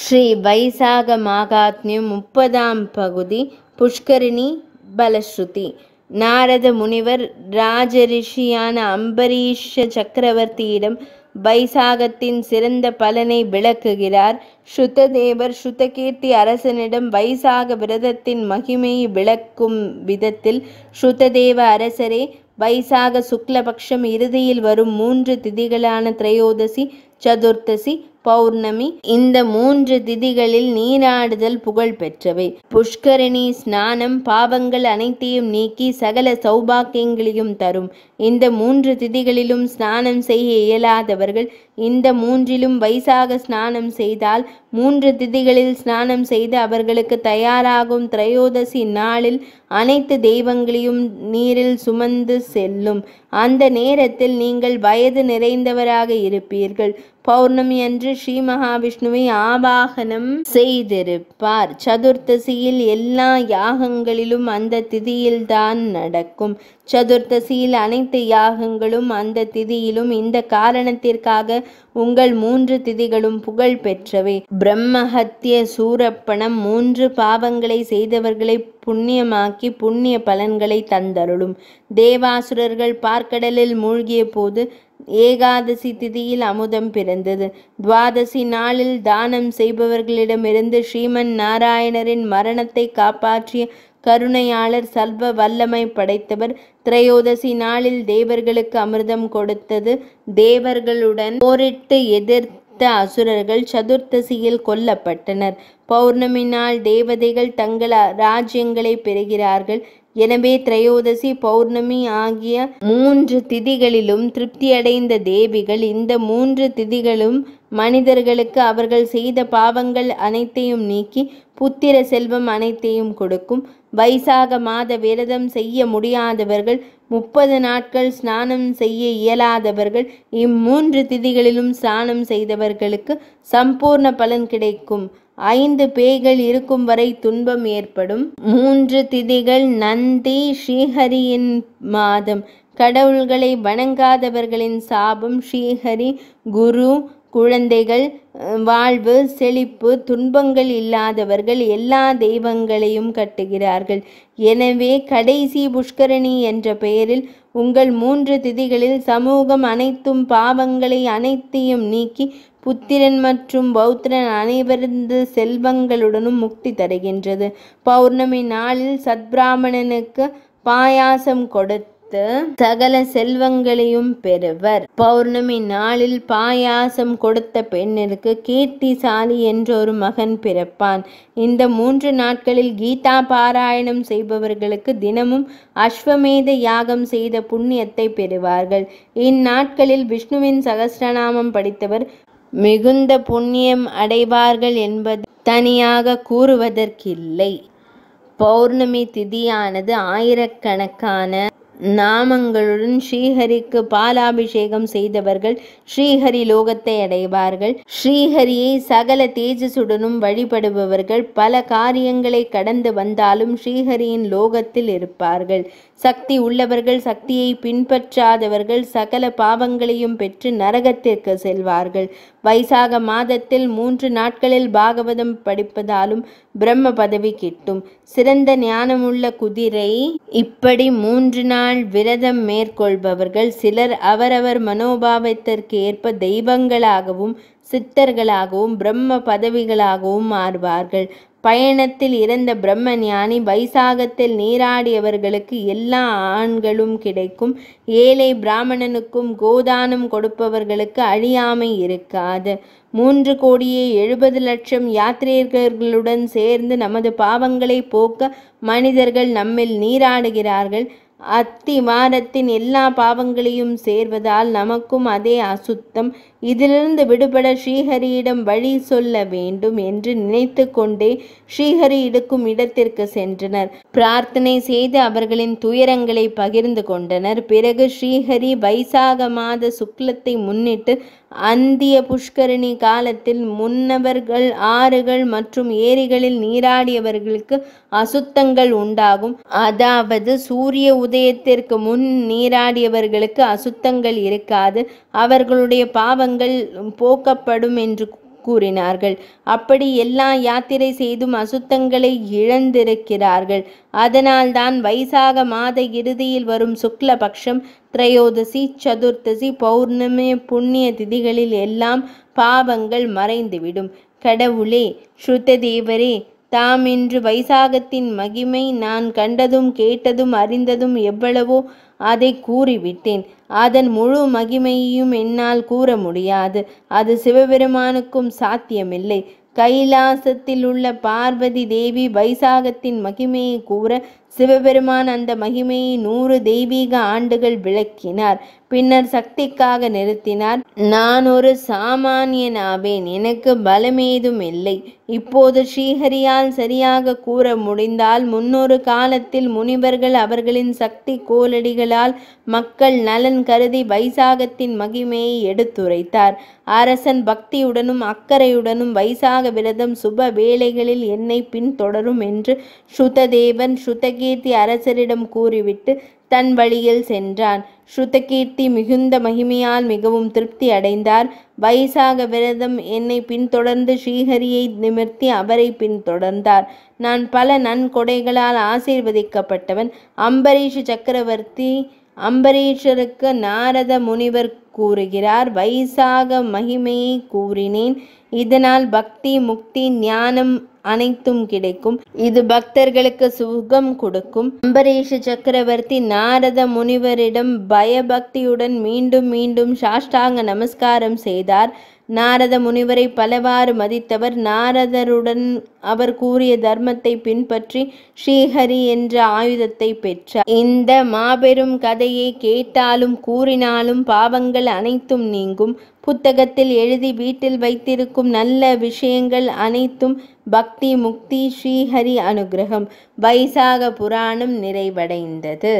ஸ்ரீ வைசாக மாகாத்மியம் முப்பதாம் பகுதி புஷ்கரிணி பலஸ்ருதி நாரத முனிவர் ராஜரிஷியான அம்பரீஷ சக்கரவர்த்தியிடம் வைசாகத்தின் சிறந்த பலனை விளக்குகிறார் ஸ்ருததேவர் ஸ்ருதகீர்த்தி அரசனிடம் வைசாக விரதத்தின் மகிமையை விளக்கும் விதத்தில் ஸ்ருததேவ அரசரே வைசாக சுக்லபக்ஷம் இறுதியில் வரும் மூன்று திதிகளான திரையோதசி சதுர்த்தசி பௌர்ணமி இந்த மூன்று திதிகளில் நீராடுதல் புகழ் பெற்றவை புஷ்கரணி ஸ்நானம் பாவங்கள் அனைத்தையும் நீக்கி சகல சௌபாக்கியங்களையும் தரும் இந்த மூன்று திதிகளிலும் ஸ்நானம் செய்ய இயலாதவர்கள் இந்த மூன்றிலும் வைசாக ஸ்நானம் செய்தால் மூன்று திதிகளில் ஸ்நானம் செய்து அவர்களுக்கு தயாராகும் திரையோதசி நாளில் அனைத்து தெய்வங்களையும் நீரில் சுமந்து செல்லும் அந்த நேரத்தில் நீங்கள் வயது நிறைந்தவராக இருப்பீர்கள் பௌர்ணமி அன்று ஸ்ரீ மகாவிஷ்ணுவை ஆவாகனம் செய்திருப்பார் சதுர்த்தசியில் எல்லா யாகங்களிலும் அந்த திதியில்தான் நடக்கும் சதுர்த்தசியில் அனைத்து யாகங்களும் அந்த திதியிலும் இந்த காரணத்திற்காக உங்கள் மூன்று திதிகளும் புகழ் பெற்றவை பிரம்மஹத்திய சூரப்பணம் மூன்று பாவங்களை செய்தவர்களை புண்ணியமாக்கி புண்ணிய பலன்களை தந்தருளும் தேவாசுரர்கள் பார்க்கடலில் மூழ்கிய போது ஏகாதசி திதியில் அமுதம் பிறந்தது துவாதசி நாளில் தானம் செய்பவர்களிடமிருந்து ஸ்ரீமன் நாராயணரின் மரணத்தை காப்பாற்றிய கருணையாளர் சர்வ வல்லமை படைத்தவர் திரையோதசி நாளில் தேவர்களுக்கு அமிர்தம் கொடுத்தது தேவர்களுடன் போரிட்டு எதிர்த்து அசுரர்கள் சதுர்த்தசியில் கொல்லப்பட்டனர் பௌர்ணமி நாள் தேவதைகள் தங்கள் ராஜ்யங்களை பெறுகிறார்கள் எனவே திரையோதசி பௌர்ணமி ஆகிய மூன்று திதிகளிலும் திருப்தியடைந்த தேவிகள் இந்த மூன்று திதிகளும் மனிதர்களுக்கு அவர்கள் செய்த பாவங்கள் அனைத்தையும் நீக்கி புத்திர செல்வம் அனைத்தையும் கொடுக்கும் வைசாக மாத விரதம் செய்ய முடியாதவர்கள் முப்பது நாட்கள் ஸ்நானம் செய்ய இயலாதவர்கள் இம்மூன்று திதிகளிலும் ஸ்நானம் செய்தவர்களுக்கு சம்பூர்ண பலன் கிடைக்கும் ஐந்து பேய்கள் இருக்கும் வரை துன்பம் ஏற்படும் மூன்று திதிகள் நந்தி ஸ்ரீஹரியின் மாதம் கடவுள்களை வணங்காதவர்களின் சாபம் ஸ்ரீஹரி குரு குழந்தைகள் வாழ்வு செழிப்பு துன்பங்கள் இல்லாதவர்கள் எல்லா தெய்வங்களையும் கட்டுகிறார்கள் எனவே கடைசி புஷ்கரணி என்ற பெயரில் உங்கள் மூன்று திதிகளில் சமூகம் அனைத்தும் பாவங்களை அனைத்தையும் நீக்கி புத்திரன் மற்றும் பௌத்திரன் அனைவரது செல்வங்களுடனும் முக்தி தருகின்றது பௌர்ணமி நாளில் சத்பிராமணனுக்கு பாயாசம் கொடுத்து சகல செல்வங்களையும் பெறுவர் பௌர்ணமி நாளில் பாயாசம் கொடுத்த பெண்ணிற்கு கீர்த்திசாலி என்ற ஒரு மகன் பிறப்பான் இந்த மூன்று நாட்களில் கீதா பாராயணம் செய்பவர்களுக்கு தினமும் அஸ்வமேத யாகம் செய்த புண்ணியத்தை பெறுவார்கள் இந்நாட்களில் விஷ்ணுவின் சகசிரநாமம் படித்தவர் மிகுந்த புண்ணியம் அடைவார்கள் என்பது தனியாக கூறுவதற்கில்லை பௌர்ணமி திதியானது ஆயிரக்கணக்கான நாமங்களுடன் ஸ்ரீஹரிக்கு பாலாபிஷேகம் செய்தவர்கள் ஸ்ரீஹரி லோகத்தை அடைவார்கள் ஸ்ரீஹரியை சகல தேஜசுடனும் வழிபடுபவர்கள் பல காரியங்களை கடந்து வந்தாலும் ஸ்ரீஹரியின் லோகத்தில் இருப்பார்கள் சக்தி உள்ளவர்கள் சக்தியை பின்பற்றாதவர்கள் சகல பாவங்களையும் பெற்று நரகத்திற்கு செல்வார்கள் வைசாக மாதத்தில் மூன்று நாட்களில் பாகவதம் படிப்பதாலும் பிரம்ம பதவி கிட்டும் சிறந்த ஞானமுள்ள குதிரை இப்படி மூன்று நாள் விரதம் மேற்கொள்பவர்கள் சிலர் அவரவர் மனோபாவத்திற்கு ஏற்ப தெய்வங்களாகவும் சித்தர்களாகவும் பிரம்ம பதவிகளாகவும் மாறுவார்கள் பயணத்தில் இறந்த பிரம்ம ஞானி வைசாகத்தில் நீராடியவர்களுக்கு எல்லா ஆண்களும் கிடைக்கும் ஏழை பிராமணனுக்கும் கோதானம் கொடுப்பவர்களுக்கு அழியாமை இருக்காது மூன்று கோடியே எழுபது லட்சம் யாத்ரீகர்களுடன் சேர்ந்து நமது பாவங்களை போக்க மனிதர்கள் நம்மில் நீராடுகிறார்கள் அத்திவாரத்தின் எல்லா பாவங்களையும் சேர்வதால் நமக்கும் அதே அசுத்தம் இதிலிருந்து விடுபட ஸ்ரீஹரியிடம் வழி சொல்ல வேண்டும் என்று நினைத்து கொண்டே ஸ்ரீஹரி இருக்கும் இடத்திற்கு சென்றனர் பிரார்த்தனை செய்து அவர்களின் துயரங்களை பகிர்ந்து கொண்டனர் பிறகு ஸ்ரீஹரி வைசாக மாத சுக்லத்தை முன்னிட்டு அந்திய புஷ்கரணி காலத்தில் முன்னவர்கள் ஆறுகள் மற்றும் ஏரிகளில் நீராடியவர்களுக்கு அசுத்தங்கள் உண்டாகும் அதாவது சூரிய உதயத்திற்கு முன் நீராடியவர்களுக்கு அசுத்தங்கள் இருக்காது அவர்களுடைய பாவங்கள் பாவங்கள் போக்கப்படும் என்று கூறினார்கள் அப்படி எல்லா யாத்திரை செய்தும் அசுத்தங்களை இழந்திருக்கிறார்கள் அதனால்தான் வைசாக மாத இறுதியில் வரும் சுக்ல பக்ஷம் திரையோதசி சதுர்த்தசி பௌர்ணமி புண்ணிய திதிகளில் எல்லாம் பாவங்கள் மறைந்துவிடும் கடவுளே ஸ்ருத்த தேவரே தாம் இன்று வைசாகத்தின் மகிமை நான் கண்டதும் கேட்டதும் அறிந்ததும் எவ்வளவோ அதை கூறிவிட்டேன் அதன் முழு மகிமையையும் என்னால் கூற முடியாது அது சிவபெருமானுக்கும் சாத்தியமில்லை கைலாசத்தில் உள்ள பார்வதி தேவி வைசாகத்தின் மகிமையை கூற சிவபெருமான் அந்த மகிமையை நூறு தெய்வீக ஆண்டுகள் விளக்கினார் பின்னர் சக்திக்காக நிறுத்தினார் நான் ஒரு சாமானியனாவேன் எனக்கு பலமேதும் இல்லை இப்போது ஸ்ரீஹரியால் சரியாக கூற முடிந்தால் முன்னொரு காலத்தில் முனிவர்கள் அவர்களின் சக்தி கோலடிகளால் மக்கள் நலன் கருதி வைசாகத்தின் மகிமையை எடுத்துரைத்தார் அரசன் பக்தியுடனும் அக்கறையுடனும் வைசாக விரதம் சுப வேளைகளில் என்னை பின்தொடரும் என்று ஸ்ருததேவன் ஸ்ருதகி ஸ்ருதகீர்த்தி அரசரிடம் கூறிவிட்டு தன் வழியில் சென்றான் ஸ்ருதகீர்த்தி மிகுந்த மகிமையால் மிகவும் திருப்தி அடைந்தார் வயசாக விரதம் என்னை பின்தொடர்ந்து ஸ்ரீஹரியை நிமிர்த்தி அவரை பின்தொடர்ந்தார் நான் பல நன்கொடைகளால் ஆசீர்வதிக்கப்பட்டவன் அம்பரீஷ் சக்கரவர்த்தி அம்பரீஷருக்கு நாரத முனிவர் கூறுகிறார் வைசாக மகிமையை கூறினேன் இதனால் பக்தி முக்தி ஞானம் அனைத்தும் கிடைக்கும் இது பக்தர்களுக்கு சுகம் கொடுக்கும் அம்பரீஷ சக்கரவர்த்தி நாரத முனிவரிடம் பயபக்தியுடன் மீண்டும் மீண்டும் சாஷ்டாங்க நமஸ்காரம் செய்தார் நாரத முனிவரை பலவாறு மதித்தவர் நாரதருடன் அவர் கூறிய தர்மத்தை பின்பற்றி ஸ்ரீஹரி என்ற ஆயுதத்தை பெற்றார் இந்த மாபெரும் கதையை கேட்டாலும் கூறினாலும் பாவங்கள் அனைத்தும் நீங்கும் புத்தகத்தில் எழுதி வீட்டில் வைத்திருக்கும் நல்ல விஷயங்கள் அனைத்தும் பக்தி முக்தி ஸ்ரீஹரி அனுகிரகம் வைசாக புராணம் நிறைவடைந்தது